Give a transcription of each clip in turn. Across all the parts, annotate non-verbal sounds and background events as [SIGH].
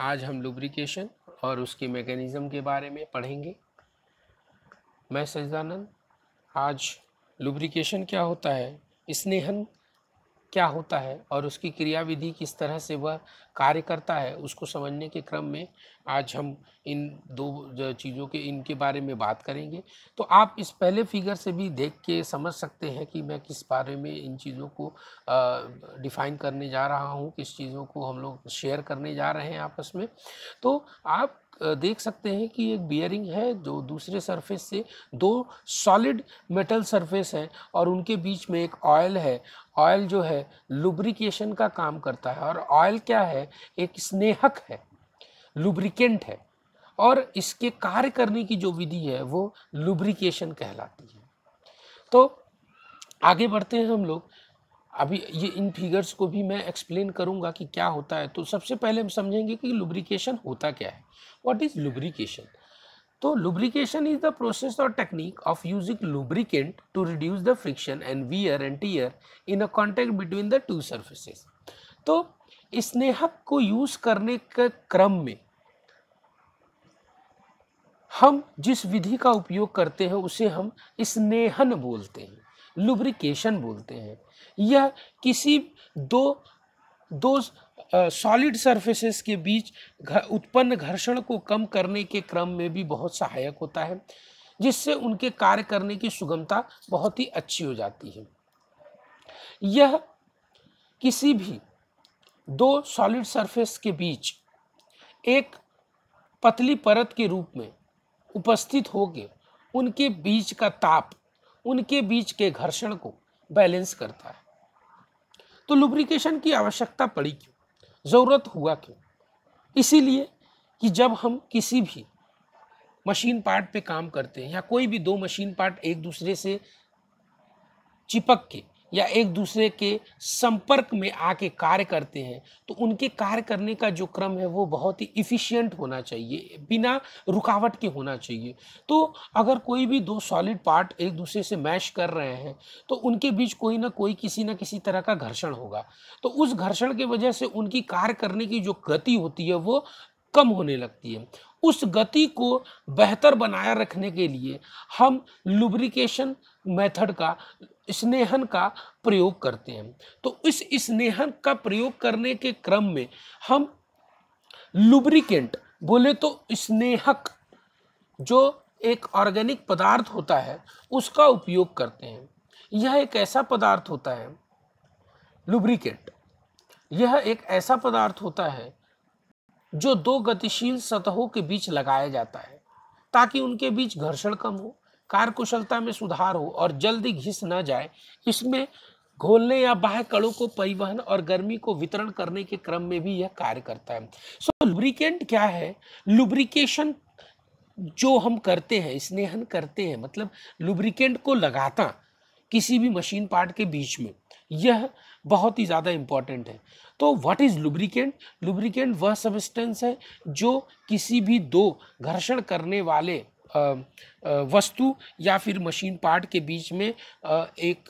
आज हम लुब्रिकेशन और उसके मैकेनिज़्म के बारे में पढ़ेंगे मैं सजदानंद आज लुब्रिकेशन क्या होता है स्नेहन क्या होता है और उसकी क्रियाविधि किस तरह से वह कार्य करता है उसको समझने के क्रम में आज हम इन दो चीज़ों के इनके बारे में बात करेंगे तो आप इस पहले फिगर से भी देख के समझ सकते हैं कि मैं किस बारे में इन चीज़ों को डिफ़ाइन करने जा रहा हूँ किस चीज़ों को हम लोग शेयर करने जा रहे हैं आपस में तो आप देख सकते हैं कि एक बियरिंग है जो दूसरे सरफेस से दो सॉलिड मेटल सरफेस हैं और उनके बीच में एक ऑयल है ऑयल जो है लुब्रिकेशन का काम करता है और ऑयल क्या है एक स्नेहक है लुब्रिकेंट है और इसके कार्य करने की जो विधि है वो लुब्रिकेशन कहलाती है तो आगे बढ़ते हैं हम लोग अभी ये इन फिगर्स को भी मैं एक्सप्लेन करूँगा कि क्या होता है तो सबसे पहले हम समझेंगे कि लुब्रिकेशन होता क्या है वॉट इज़ लुब्रिकेशन तो लुब्रिकेशन इज द प्रोसेस और technique of using lubricant to reduce the friction and wear and tear in a contact between the two surfaces तो स्नेहक को यूज करने के क्रम में हम जिस विधि का उपयोग करते हैं उसे हम स्नेहन बोलते हैं लुब्रिकेशन बोलते हैं यह किसी दो दो सॉलिड सर्फेसेस के बीच उत्पन्न घर्षण को कम करने के क्रम में भी बहुत सहायक होता है जिससे उनके कार्य करने की सुगमता बहुत ही अच्छी हो जाती है यह किसी भी दो सॉलिड सरफेस के बीच एक पतली परत के रूप में उपस्थित होकर उनके बीच का ताप उनके बीच के घर्षण को बैलेंस करता है तो लुब्रिकेशन की आवश्यकता पड़ी क्यों ज़रूरत हुआ क्यों इसीलिए कि जब हम किसी भी मशीन पार्ट पे काम करते हैं या कोई भी दो मशीन पार्ट एक दूसरे से चिपक के या एक दूसरे के संपर्क में आके कार्य करते हैं तो उनके कार्य करने का जो क्रम है वो बहुत ही इफ़िशियंट होना चाहिए बिना रुकावट के होना चाहिए तो अगर कोई भी दो सॉलिड पार्ट एक दूसरे से मैश कर रहे हैं तो उनके बीच कोई ना कोई किसी ना किसी तरह का घर्षण होगा तो उस घर्षण की वजह से उनकी कार्य करने की जो गति होती है वो कम होने लगती है उस गति को बेहतर बनाए रखने के लिए हम लुब्रिकेशन मेथड का स्नेहन का प्रयोग करते हैं तो इस स्नेहन का प्रयोग करने के क्रम में हम लुब्रिकेंट बोले तो स्नेहक जो एक ऑर्गेनिक पदार्थ होता है उसका उपयोग करते हैं यह एक ऐसा पदार्थ होता है लुब्रिकेंट यह एक ऐसा पदार्थ होता है जो दो गतिशील सतहों के बीच लगाया जाता है ताकि उनके बीच घर्षण कम हो कार्यकुशलता में सुधार हो और जल्दी घिस न जाए इसमें घोलने या बाह्य कणों को परिवहन और गर्मी को वितरण करने के क्रम में भी यह कार्य करता है सो so, लुब्रिकेंट क्या है लुब्रिकेशन जो हम करते हैं स्नेहन करते हैं मतलब लुब्रिकेंट को लगाता किसी भी मशीन पार्ट के बीच में यह बहुत ही ज़्यादा इम्पॉर्टेंट है तो व्हाट इज़ लुब्रिकेंट लुब्रिकेंट वह सबस्टेंस है जो किसी भी दो घर्षण करने वाले वस्तु या फिर मशीन पार्ट के बीच में एक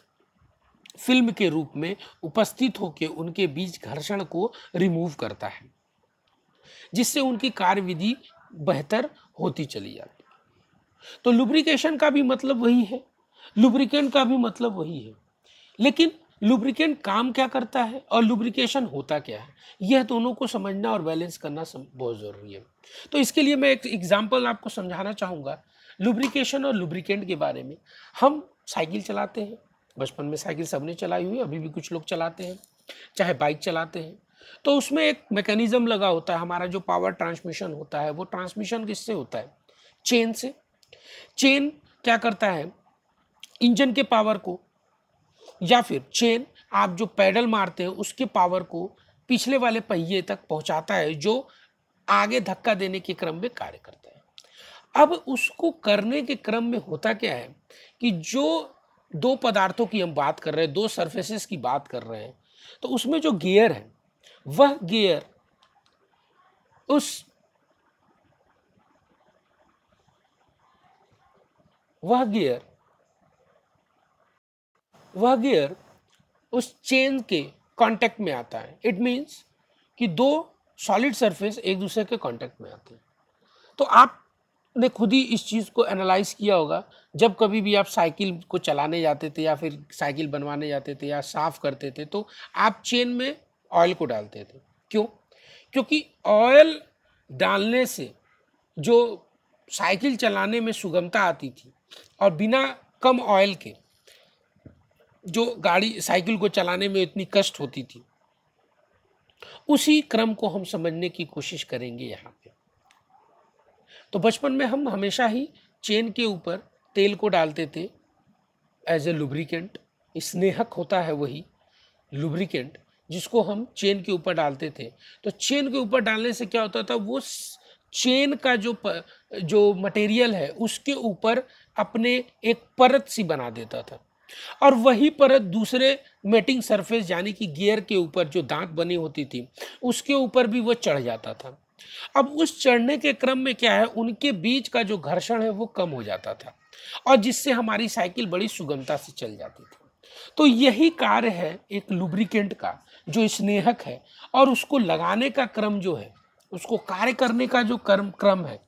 फिल्म के रूप में उपस्थित होकर उनके बीच घर्षण को रिमूव करता है जिससे उनकी कार्यविधि बेहतर होती चली जाती तो लुब्रिकेशन का भी मतलब वही है लुब्रिकेंट का भी मतलब वही है लेकिन लुब्रिकेंट काम क्या करता है और लुब्रिकेशन होता क्या है यह दोनों को समझना और बैलेंस करना बहुत ज़रूरी है तो इसके लिए मैं एक एग्जाम्पल आपको समझाना चाहूँगा लुब्रिकेशन और लुब्रिकेंट के बारे में हम साइकिल चलाते हैं बचपन में साइकिल सबने चलाई हुई अभी भी कुछ लोग चलाते हैं चाहे बाइक चलाते हैं तो उसमें एक मैकेनिज़्म लगा होता है हमारा जो पावर ट्रांसमिशन होता है वो ट्रांसमिशन किससे होता है चेन से चेन क्या करता है इंजन के पावर को या फिर चेन आप जो पैडल मारते हैं उसके पावर को पिछले वाले पहिए तक पहुंचाता है जो आगे धक्का देने के क्रम में कार्य करता है अब उसको करने के क्रम में होता क्या है कि जो दो पदार्थों की हम बात कर रहे हैं दो सर्फेसिस की बात कर रहे हैं तो उसमें जो गियर है वह गियर उस वह गियर वह गियर उस चेन के कांटेक्ट में आता है इट मीन्स कि दो सॉलिड सरफेस एक दूसरे के कांटेक्ट में आते हैं तो आपने खुद ही इस चीज़ को एनालाइज किया होगा जब कभी भी आप साइकिल को चलाने जाते थे या फिर साइकिल बनवाने जाते थे या साफ़ करते थे तो आप चेन में ऑयल को डालते थे क्यों क्योंकि ऑयल डालने से जो साइकिल चलाने में सुगमता आती थी और बिना कम ऑयल के जो गाड़ी साइकिल को चलाने में इतनी कष्ट होती थी उसी क्रम को हम समझने की कोशिश करेंगे यहाँ पे तो बचपन में हम हमेशा ही चेन के ऊपर तेल को डालते थे एज ए लुब्रिकेंट स्नेहक होता है वही लुब्रिकेंट जिसको हम चेन के ऊपर डालते थे तो चेन के ऊपर डालने से क्या होता था वो चेन का जो प, जो मटेरियल है उसके ऊपर अपने एक परत सी बना देता था और वही परत दूसरे मेटिंग सरफेस यानी कि गियर के ऊपर जो दांत बनी होती थी उसके ऊपर भी वह चढ़ जाता था अब उस चढ़ने के क्रम में क्या है उनके बीच का जो घर्षण है वो कम हो जाता था और जिससे हमारी साइकिल बड़ी सुगमता से चल जाती थी तो यही कार्य है एक लुब्रिकेंट का जो स्नेहक है और उसको लगाने का क्रम जो है उसको कार्य करने का जो कर्म क्रम है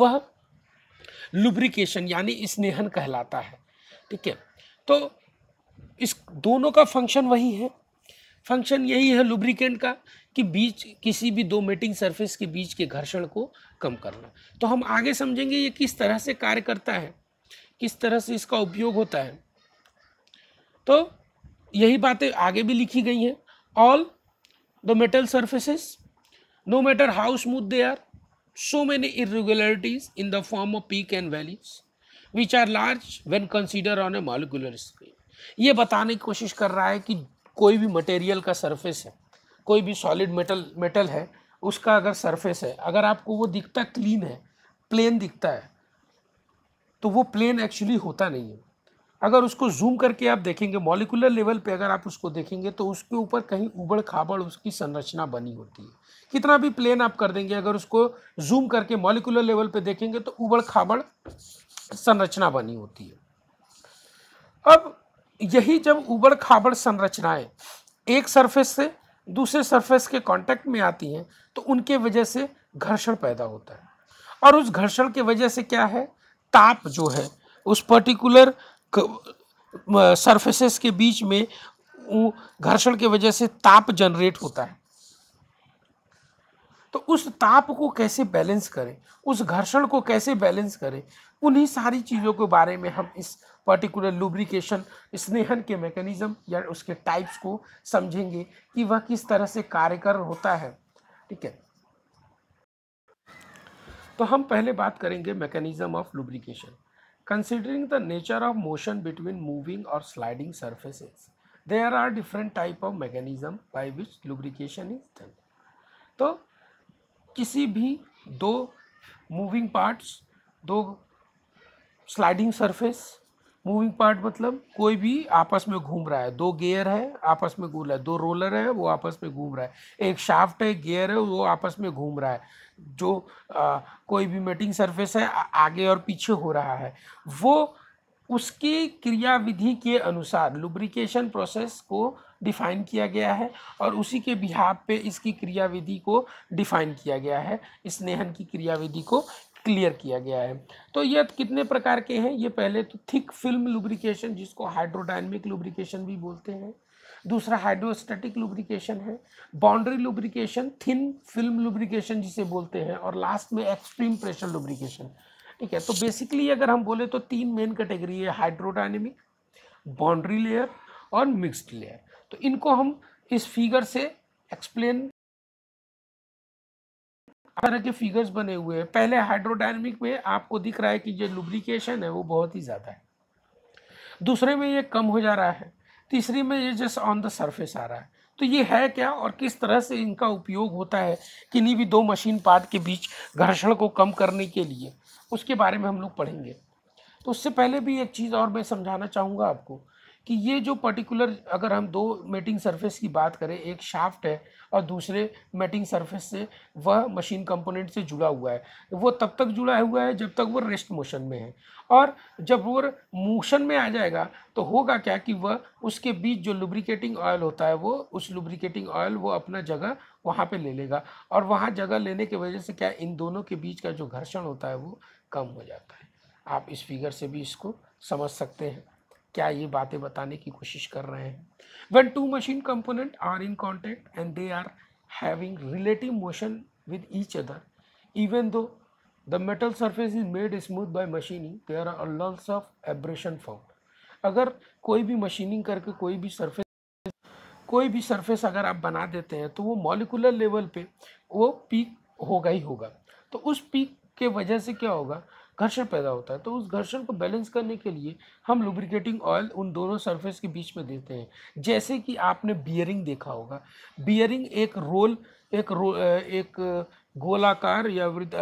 वह लुब्रिकेशन यानी स्नेहन कहलाता है ठीक है तो इस दोनों का फंक्शन वही है फंक्शन यही है लुब्रिकेंट का कि बीच किसी भी दो मेटिंग सरफेस के बीच के घर्षण को कम करना तो हम आगे समझेंगे ये किस तरह से कार्य करता है किस तरह से इसका उपयोग होता है तो यही बातें आगे भी लिखी गई हैं all the metal surfaces no matter how smooth they are so many irregularities in the form of peak and valleys which are large when consider on a molecular screen ये बताने की कोशिश कर रहा है कि कोई भी मटेरियल का सरफेस है कोई भी सॉलिड मेटल मेटल है उसका अगर सरफेस है अगर आपको वो दिखता क्लीन है प्लेन दिखता है तो वो प्लेन एक्चुअली होता नहीं है अगर उसको जूम करके आप देखेंगे मॉलिकुलर लेवल पे अगर आप उसको देखेंगे तो उसके ऊपर कहीं उबड़ खाबड़ उसकी संरचना बनी होती है कितना भी प्लेन आप कर देंगे अगर उसको जूम करके मॉलिकुलर लेवल पे देखेंगे तो उबड़ खाबड़ संरचना बनी होती है अब यही जब उबड़ खाबड़ संरचनाएं एक सरफेस से दूसरे सरफेस के कांटेक्ट में आती हैं तो उनके वजह से घर्षण पैदा होता है और उस घर्षण के वजह से क्या है ताप जो है उस पर्टिकुलर सरफेसेस के बीच में घर्षण के वजह से ताप जनरेट होता है तो उस ताप को कैसे बैलेंस करें उस घर्षण को कैसे बैलेंस करें उन्हीं सारी चीज़ों के बारे में हम इस पर्टिकुलर लुब्रिकेशन स्नेहन के मैकेनिज़्म या उसके टाइप्स को समझेंगे कि वह किस तरह से कार्यकर होता है ठीक है तो हम पहले बात करेंगे mechanism of lubrication considering the nature of motion between moving और sliding surfaces there are different type of mechanism by which lubrication is done तो किसी भी दो मूविंग पार्ट्स दो स्लाइडिंग सरफेस मूविंग पार्ट मतलब कोई भी आपस में घूम रहा है दो गियर है आपस में घूम रहा है दो रोलर है वो आपस में घूम रहा है एक शाफ्ट है गियर है वो आपस में घूम रहा है जो आ, कोई भी मेटिंग सरफेस है आगे और पीछे हो रहा है वो उसकी क्रियाविधि के अनुसार लुब्रिकेशन प्रोसेस को डिफाइन किया गया है और उसी के बिहाब पे इसकी क्रियाविधि को डिफाइन किया गया है स्नेहन की क्रियाविधि को क्लियर किया गया है तो ये कितने प्रकार के हैं ये पहले तो थिक फिल्म लुब्रिकेशन जिसको हाइड्रोडाइनमिक लुब्रिकेशन भी बोलते हैं दूसरा हाइड्रोस्टेटिक लुब्रिकेशन है boundary lubrication thin film lubrication जिसे बोलते हैं और लास्ट में एक्सट्रीम प्रेशर लुब्रिकेशन ठीक है तो बेसिकली अगर हम बोले तो तीन मेन कैटेगरी है हाइड्रोडाइनमिक बाउंड्री लेयर और मिक्स्ड लेयर तो इनको हम इस फिगर से एक्सप्लेन तरह के फिगर्स बने हुए हैं पहले हाइड्रोडायनेमिक में आपको दिख रहा है कि जो लुब्रिकेशन है वो बहुत ही ज़्यादा है दूसरे में ये कम हो जा रहा है तीसरे में ये जस्ट ऑन द सरफेस आ रहा है तो ये है क्या और किस तरह से इनका उपयोग होता है किन्हीं भी दो मशीन पार्ट के बीच घर्षण को कम करने के लिए उसके बारे में हम लोग पढ़ेंगे तो उससे पहले भी एक चीज़ और मैं समझाना चाहूँगा आपको कि ये जो पर्टिकुलर अगर हम दो मेटिंग सरफेस की बात करें एक शाफ्ट है और दूसरे मेटिंग सरफेस से वह मशीन कंपोनेंट से जुड़ा हुआ है वो तब तक जुड़ा हुआ है जब तक वो रेस्ट मोशन में है और जब वो मोशन में आ जाएगा तो होगा क्या कि वह उसके बीच जो लुब्रिकेटिंग ऑयल होता है वो उस लुब्रिकेटिंग ऑयल वो अपना जगह वहाँ पे ले लेगा और वहाँ जगह लेने की वजह से क्या इन दोनों के बीच का जो घर्षण होता है वो कम हो जाता है आप इस फिगर से भी इसको समझ सकते हैं क्या ये बातें बताने की कोशिश कर रहे हैं when two machine component are in contact and they are having relative motion with each other even though the metal surface is made smooth by machining they are are अल्स ऑफ एब्रेशन फॉर्म अगर कोई भी machining करके कोई भी surface कोई भी surface अगर आप बना देते हैं तो वो मॉलिकुलर लेवल पे वो पीक होगा ही होगा तो उस पीक के वजह से क्या होगा घर्षण पैदा होता है तो उस घर्षण को बैलेंस करने के लिए हम लुब्रिकेटिंग ऑयल उन दोनों सरफेस के बीच में देते हैं जैसे कि आपने बियरिंग देखा होगा बियरिंग एक रोल एक रो एक गोलाकार या वृद्ध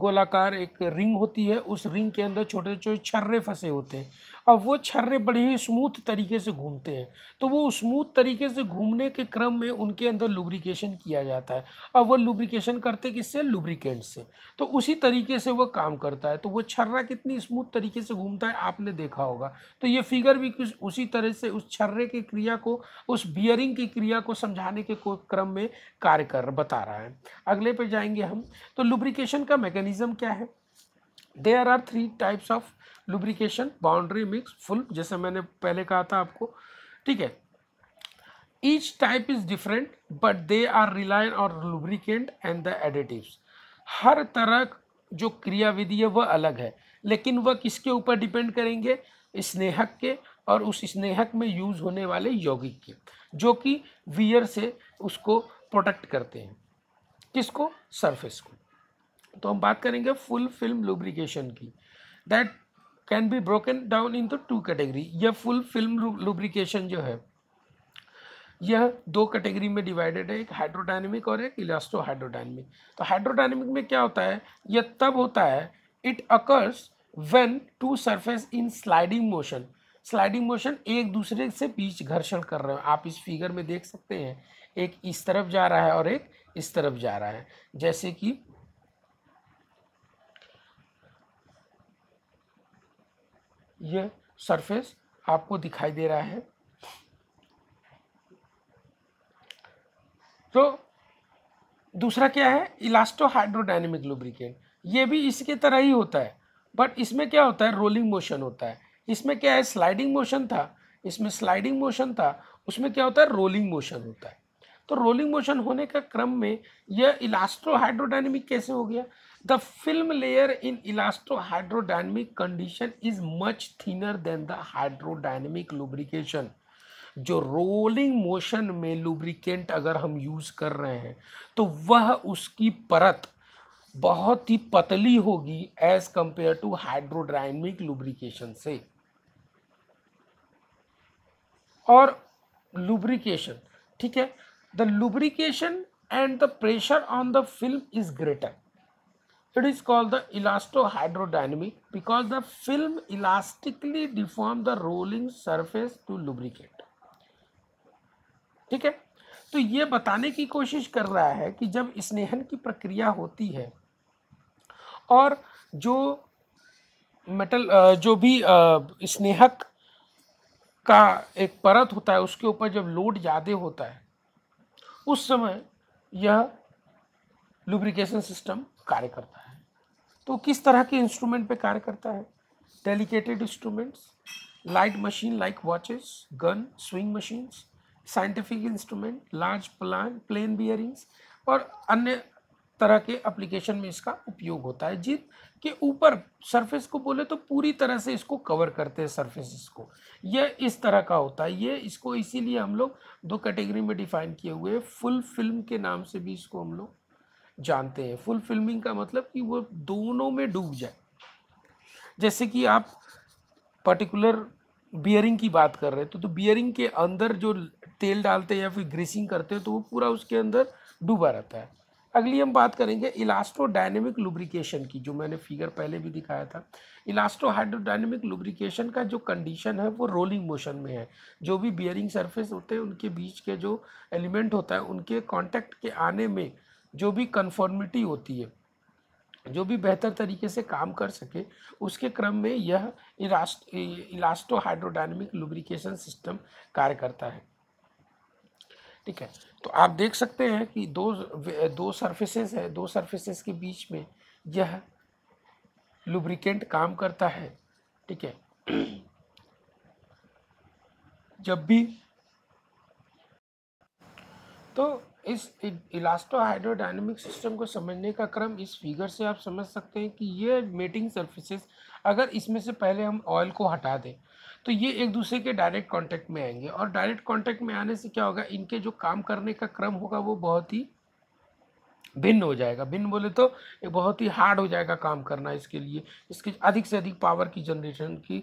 गोलाकार एक रिंग होती है उस रिंग के अंदर छोटे छोटे छर्रे फंसे होते हैं अब वो छर्रे बड़े ही स्मूथ तरीके से घूमते हैं तो वो स्मूथ तरीके से घूमने के क्रम में उनके अंदर लुब्रिकेशन किया जाता है और वो लुब्रिकेशन करते किससे लुब्रिकेंट से तो उसी तरीके से वो काम करता है तो वो छर्रा कितनी स्मूथ तरीके से घूमता है आपने देखा होगा तो ये फिगर भी कुछ उसी तरह से उस छर्रे की क्रिया को उस बियरिंग की क्रिया को समझाने के क्रम में कार्य कर बता रहा है अगले पे जाएंगे हम तो लुब्रिकेशन का मैकेनिज्म क्या है there are three types of lubrication boundary mix full जैसे मैंने पहले कहा था आपको ठीक है each type is different but they are reliant और लुब्रिकेंट एंड द एडिटिव्स हर तरह जो क्रियाविधि है वह अलग है लेकिन वह किसके ऊपर डिपेंड करेंगे स्नेहक के और उस स्नेहक में यूज़ होने वाले यौगिक के जो कि वियर से उसको प्रोटेक्ट करते हैं किसको सरफेस को तो हम बात करेंगे फुल फिल्म लुब्रिकेशन की that can be broken down into two category यह फुल फिल्म लुब्रिकेशन जो है यह दो कैटेगरी में डिवाइडेड है एक हाइड्रोडाइनमिक और एक इलास्टो हाइड्रोडाइनमिक तो हाइड्रोडाइनमिक में क्या होता है यह तब होता है it occurs when two surface in sliding motion sliding motion एक दूसरे से बीच घर्षण कर रहे हो आप इस फिगर में देख सकते हैं एक इस तरफ जा रहा है और एक इस तरफ जा रहा है जैसे कि ये सरफेस आपको दिखाई दे रहा है तो दूसरा क्या है इलास्टो हाइड्रोडाइनमिक लुब्रिकेंट ये भी इसके तरह ही होता है बट इसमें क्या होता है रोलिंग मोशन होता है इसमें क्या है स्लाइडिंग मोशन था इसमें स्लाइडिंग मोशन था उसमें क्या होता है रोलिंग मोशन होता है तो रोलिंग मोशन होने का क्रम में यह इलास्ट्रो हाइड्रोडाइनमिक कैसे हो गया The film layer in elastohydrodynamic condition is much thinner than the hydrodynamic lubrication. जो रोलिंग मोशन में लुब्रिकेंट अगर हम यूज़ कर रहे हैं तो वह उसकी परत बहुत ही पतली होगी as compare to hydrodynamic lubrication से और लुब्रिकेशन ठीक है the lubrication and the pressure on the film is greater It is called the elastohydrodynamic because the film elastically deform the rolling surface to lubricate. ठीक है तो ये बताने की कोशिश कर रहा है कि जब स्नेहन की प्रक्रिया होती है और जो मेटल जो भी स्नेहक का एक परत होता है उसके ऊपर जब लोड ज़्यादा होता है उस समय यह लुब्रिकेशन सिस्टम कार्य करता है तो किस तरह के इंस्ट्रूमेंट पे कार्य करता है delicated instruments light machine like watches gun swing machines scientific instrument large plan plane bearings और अन्य तरह के एप्लीकेशन में इसका उपयोग होता है जिन के ऊपर सरफेस को बोले तो पूरी तरह से इसको कवर करते हैं सर्फेस को यह इस तरह का होता है ये इसको इसीलिए हम लोग दो कैटेगरी में डिफाइन किए हुए फुल फिल्म के नाम से भी इसको हम लोग जानते हैं फुल फिल्मिंग का मतलब कि वो दोनों में डूब जाए जैसे कि आप पर्टिकुलर बियरिंग की बात कर रहे हैं तो, तो बियरिंग के अंदर जो तेल डालते हैं या फिर ग्रीसिंग करते हैं तो वो पूरा उसके अंदर डूबा रहता है अगली हम बात करेंगे डायनेमिक लुब्रिकेशन की जो मैंने फिगर पहले भी दिखाया था इलास्ट्रो हाइड्रोडाइनेमिक लुब्रिकेशन का जो कंडीशन है वो रोलिंग मोशन में है जो भी बियरिंग सरफेस होते हैं उनके बीच के जो एलिमेंट होता है उनके कॉन्टैक्ट के आने में जो भी कन्फॉर्मिटी होती है जो भी बेहतर तरीके से काम कर सके उसके क्रम में यह elast elasto hydrodynamic lubrication system कार्य करता है ठीक है तो आप देख सकते हैं कि दो दो सर्फेसेस है दो सर्फेसेस के बीच में यह लुब्रिकेंट काम करता है ठीक है जब भी तो इस इलास्टो हाइड्रोडाइनमिक सिस्टम को समझने का क्रम इस फिगर से आप समझ सकते हैं कि ये मेटिंग सर्फिसेस अगर इसमें से पहले हम ऑयल को हटा दें तो ये एक दूसरे के डायरेक्ट कांटेक्ट में आएंगे और डायरेक्ट कांटेक्ट में आने से क्या होगा इनके जो काम करने का क्रम होगा वो बहुत ही भिन्न हो जाएगा भिन्न बोले तो ये बहुत ही हार्ड हो जाएगा काम करना इसके लिए इसके अधिक से अधिक पावर की जनरेशन की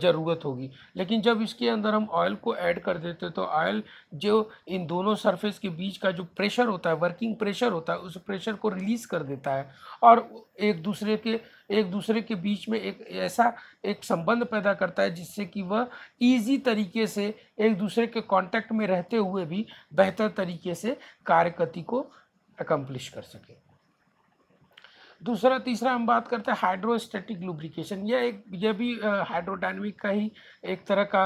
ज़रूरत होगी लेकिन जब इसके अंदर हम ऑयल को ऐड कर देते हैं तो ऑयल जो इन दोनों सरफेस के बीच का जो प्रेशर होता है वर्किंग प्रेशर होता है उस प्रेशर को रिलीज़ कर देता है और एक दूसरे के एक दूसरे के बीच में एक ऐसा एक संबंध पैदा करता है जिससे कि वह इजी तरीके से एक दूसरे के कांटेक्ट में रहते हुए भी बेहतर तरीके से कार्य गति को अकम्पलिश कर सकें दूसरा तीसरा हम बात करते हैं हाइड्रोस्टेटिक लुब्रिकेशन यह एक यह भी हाइड्रोडाइनमिक का ही एक तरह का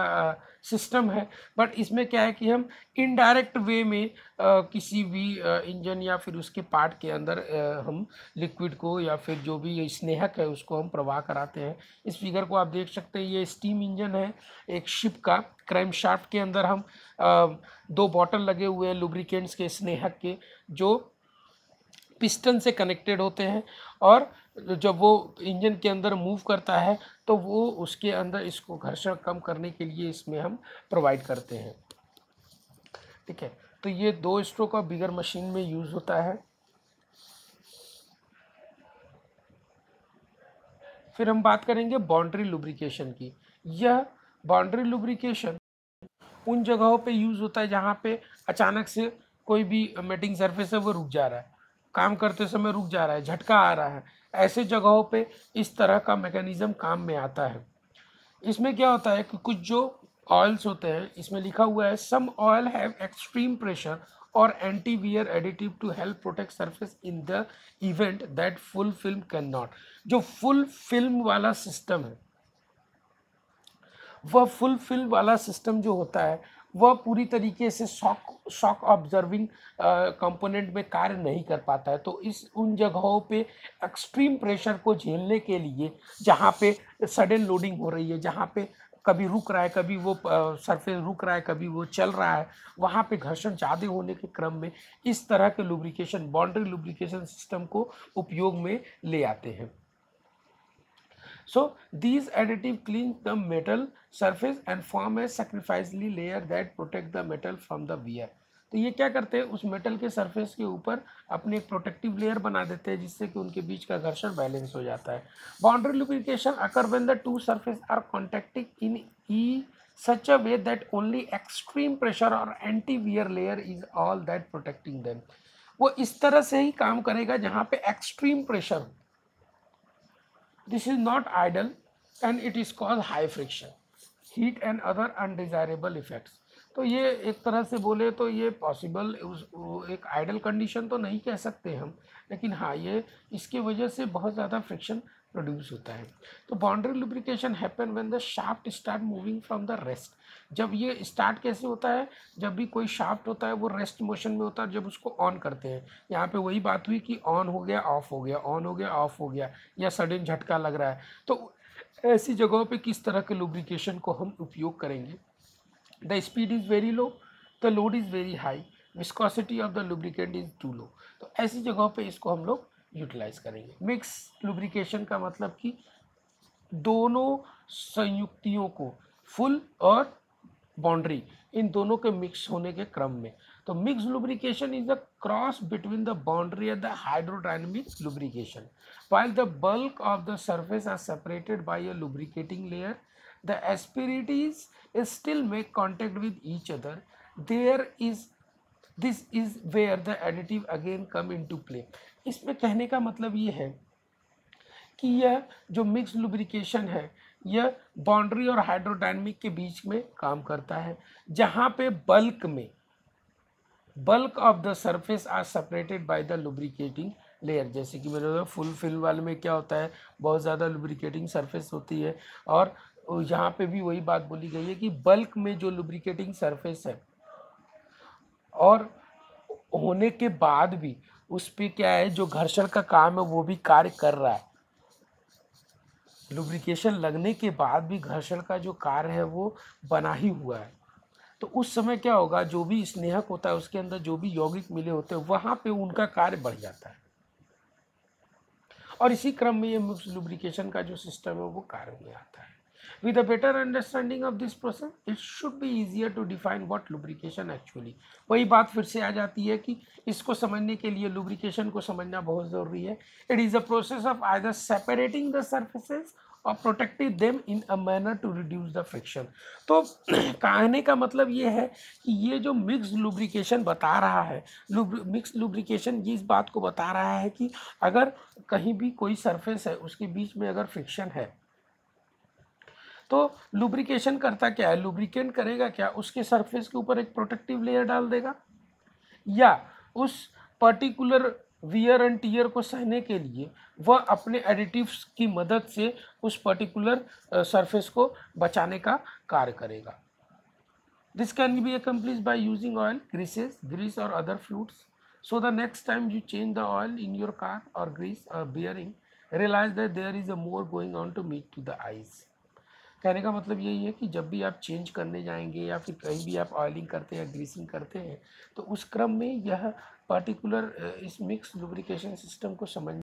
सिस्टम है बट इसमें क्या है कि हम इनडायरेक्ट वे में आ, किसी भी इंजन या फिर उसके पार्ट के अंदर आ, हम लिक्विड को या फिर जो भी स्नेहक है उसको हम प्रवाह कराते हैं इस फिगर को आप देख सकते हैं ये स्टीम इंजन है एक शिप का क्रैम शाफ्ट के अंदर हम दो बॉटल लगे हुए हैं लुब्रिकेंट्स के स्नेहक के जो पिस्टन से कनेक्टेड होते हैं और जब वो इंजन के अंदर मूव करता है तो वो उसके अंदर इसको घर्षण कम करने के लिए इसमें हम प्रोवाइड करते हैं ठीक है तो ये दो स्ट्रोक और बिगर मशीन में यूज़ होता है फिर हम बात करेंगे बाउंड्री लुब्रिकेशन की यह बाउंड्री लुब्रिकेशन उन जगहों पे यूज़ होता है जहाँ पे अचानक से कोई भी मेटिंग सरफेस है वो रुक जा रहा है काम करते समय रुक जा रहा है झटका आ रहा है ऐसे जगहों पे इस तरह का मैकेनिज़्म काम में आता है इसमें क्या होता है कि कुछ जो ऑयल्स होते हैं इसमें लिखा हुआ है some oil have extreme pressure और anti wear additive to help protect surface in the event that full film can not जो फुल फिल्म वाला सिस्टम है वह फुल फिल्म वाला सिस्टम जो होता है वह पूरी तरीके से शॉक शॉक ऑब्जर्विंग कंपोनेंट में कार्य नहीं कर पाता है तो इस उन जगहों पे एक्सट्रीम प्रेशर को झेलने के लिए जहाँ पे सडन लोडिंग हो रही है जहाँ पे कभी रुक रहा है कभी वो सरफेस रुक रहा है कभी वो चल रहा है वहाँ पे घर्षण ज़्यादा होने के क्रम में इस तरह के लुब्रिकेशन बाउंड्री लुब्रिकेशन सिस्टम को उपयोग में ले आते हैं so these additive clean the metal surface and form a sacrificially layer that protect the metal from the wear तो ये क्या करते हैं उस मेटल के सर्फेस के ऊपर अपने एक प्रोटेक्टिव लेयर बना देते हैं जिससे कि उनके बीच का घर्षण बैलेंस हो जाता है boundary lubrication occur when the two surface are contacting in ई such a way that only extreme pressure और anti wear layer is all that protecting them वो इस तरह से ही काम करेगा जहाँ पे extreme pressure This is not idle and it is cause high friction, heat and other undesirable effects. तो ये एक तरह से बोले तो ये पॉसिबल उस एक आइडल कंडीशन तो नहीं कह सकते हम लेकिन हाँ ये इसकी वजह से बहुत ज़्यादा फ्रिक्शन प्रोड्यूस होता है तो boundary lubrication happen when the shaft start moving from the rest जब ये स्टार्ट कैसे होता है जब भी कोई शाफ्ट होता है वो रेस्ट मोशन में होता है जब उसको ऑन करते हैं यहाँ पे वही बात हुई कि ऑन हो गया ऑफ हो गया ऑन हो गया ऑफ हो गया या सडन झटका लग रहा है तो ऐसी जगहों पर किस तरह के लुब्रिकेशन को हम उपयोग करेंगे the speed is very low the load is very high viscosity of the lubricant is too low तो ऐसी जगहों पर इसको हम लोग यूटिलाइज करेंगे मिक्स लुब्रिकेशन का मतलब कि दोनों संयुक्तियों को फुल और बाउंड्री इन दोनों के मिक्स होने के क्रम में तो mix lubrication is the cross between the boundary and the hydrodynamic lubrication while the bulk of the surface are separated by a lubricating layer the asperities still make contact with each other there is this is where the additive again come into play इसमें कहने का मतलब ये है कि यह जो mix lubrication है यह बाउंड्री और हाइड्रोडाइनमिक के बीच में काम करता है जहाँ पे बल्क में bulk of the surface are separated by the lubricating layer जैसे कि तो फुल फिल्म वाले में क्या होता है बहुत ज़्यादा लुब्रिकेटिंग सरफेस होती है और यहाँ पे भी वही बात बोली गई है कि बल्क में जो लुब्रिकेटिंग सरफेस है और होने के बाद भी उस पर क्या है जो घर्षण का काम है वो भी कार्य कर रहा है लुब्रिकेशन लगने के बाद भी घर्षण का जो कार्य है वो बना ही हुआ है तो उस समय क्या होगा जो भी स्नेहक होता है उसके अंदर जो भी यौगिक मिले होते हैं वहाँ पे उनका कार्य बढ़ जाता है और इसी क्रम में ये लुब्रिकेशन का जो सिस्टम है वो कार्य में आता है With a better understanding of this process, it should be easier to define what lubrication actually. वही बात फिर से आ जाती है कि इसको समझने के लिए लुब्रिकेशन को समझना बहुत ज़रूरी है it is a process of either separating the surfaces और protective them in a manner to reduce the friction तो [CLEARS THROAT] कहने का मतलब ये है कि ये जो मिक्स लुब्रिकेशन बता रहा है मिक्स लुब्रिकेशन ये इस बात को बता रहा है कि अगर कहीं भी कोई सरफेस है उसके बीच में अगर फ्रिक्शन है तो लुब्रिकेशन करता क्या है लुब्रिकेट करेगा क्या उसके सरफेस के ऊपर एक प्रोटेक्टिव लेयर डाल देगा या उस पर्टिकुलर वियर एंड टीयर को सहने के लिए वह अपने एडिटिव्स की मदद से उस पर्टिकुलर सरफेस को बचाने का कार्य करेगा this can be a accomplished by using oil greases grease और other fluids so the next time you change the oil in your car और ग्रीस और bearing realize that there is a more going on to meet to the eyes कहने का मतलब यही है कि जब भी आप चेंज करने जाएंगे या फिर कहीं भी आप ऑयलिंग करते हैं ग्रीसिंग करते हैं तो उस क्रम में यह पर्टिकुलर इस मिक्स लुब्रिकेशन सिस्टम को समझ